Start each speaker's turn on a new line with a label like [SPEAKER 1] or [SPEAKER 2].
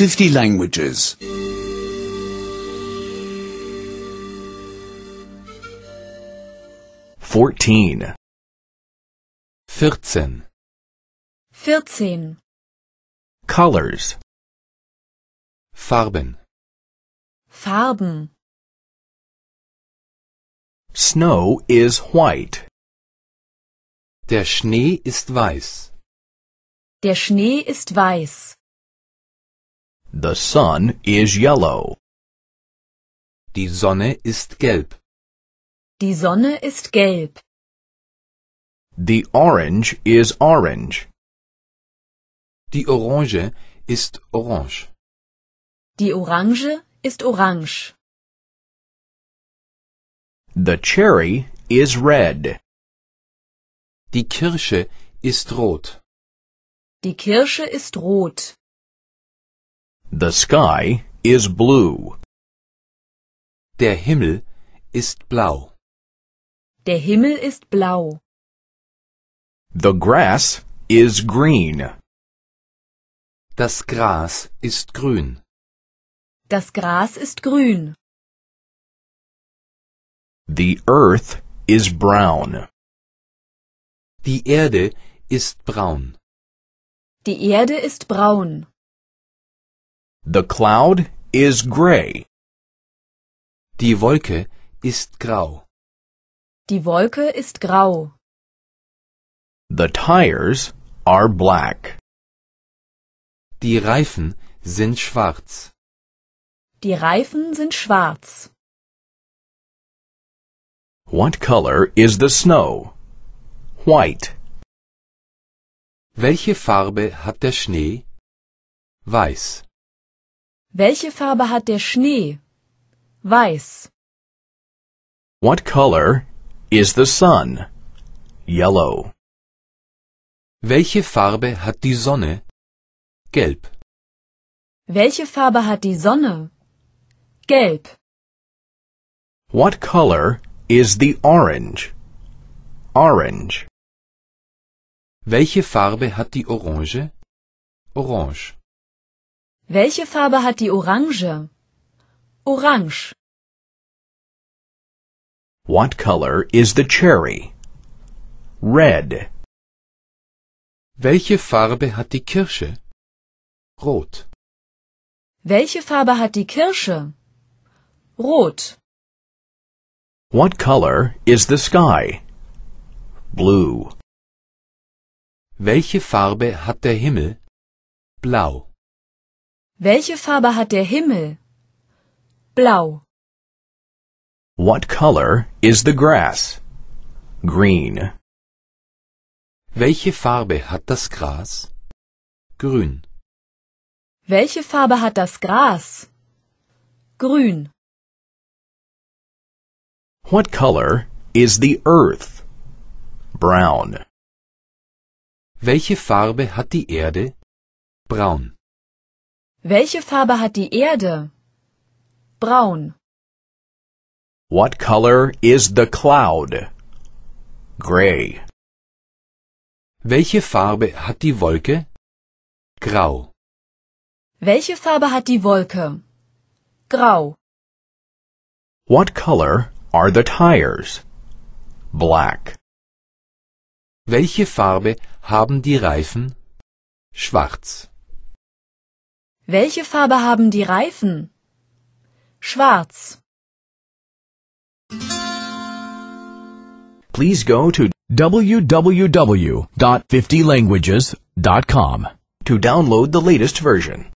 [SPEAKER 1] 50 languages. 14. 14.
[SPEAKER 2] 14.
[SPEAKER 1] Colors. Farben.
[SPEAKER 2] Farben.
[SPEAKER 1] Snow is white. Der Schnee ist weiß.
[SPEAKER 2] Der Schnee ist weiß.
[SPEAKER 1] The sun is yellow. Die Sonne ist gelb.
[SPEAKER 2] Die Sonne ist gelb.
[SPEAKER 1] The orange is orange. Die Orange ist orange.
[SPEAKER 2] Die Orange ist orange.
[SPEAKER 1] The cherry is red. Die Kirsche ist rot.
[SPEAKER 2] Die Kirsche ist rot.
[SPEAKER 1] The sky is blue. Der Himmel ist blau.
[SPEAKER 2] Der Himmel ist blau.
[SPEAKER 1] The grass is green. Das Gras ist grün.
[SPEAKER 2] Das Gras ist grün.
[SPEAKER 1] The earth is brown. Die Erde ist braun.
[SPEAKER 2] Die Erde ist braun.
[SPEAKER 1] The cloud is gray. Die Wolke ist grau.
[SPEAKER 2] Die Wolke ist grau.
[SPEAKER 1] The tires are black. Die Reifen sind schwarz.
[SPEAKER 2] Die Reifen sind schwarz.
[SPEAKER 1] What color is the snow? White. Welche Farbe hat der Schnee? Weiß.
[SPEAKER 2] Welche Farbe hat der Schnee? Weiß.
[SPEAKER 1] What color is the sun? Yellow. Welche Farbe hat die Sonne? Gelb.
[SPEAKER 2] Welche Farbe hat die Sonne? Gelb.
[SPEAKER 1] What color is the orange? Orange. Welche Farbe hat die Orange? Orange.
[SPEAKER 2] Welche Farbe hat die Orange? Orange.
[SPEAKER 1] What color is the cherry? Red. Welche Farbe hat die Kirsche? Rot.
[SPEAKER 2] Welche Farbe hat die Kirsche? Rot.
[SPEAKER 1] What color is the sky? Blue. Welche Farbe hat der Himmel? Blau.
[SPEAKER 2] Welche Farbe hat der Himmel? Blau.
[SPEAKER 1] What color is the grass? Green. Welche Farbe hat das Gras? Grün.
[SPEAKER 2] Welche Farbe hat das Gras? Grün.
[SPEAKER 1] What color is the earth? Brown. Welche Farbe hat die Erde? Braun.
[SPEAKER 2] Welche Farbe hat die Erde? Braun.
[SPEAKER 1] What color is the cloud? Gray. Welche Farbe hat die Wolke? Grau.
[SPEAKER 2] Welche Farbe hat die Wolke? Grau.
[SPEAKER 1] What color are the tires? Black. Welche Farbe haben die Reifen? Schwarz.
[SPEAKER 2] Welche Farbe haben die Reifen? Schwarz.
[SPEAKER 1] Please go to www.50languages.com to download the latest version.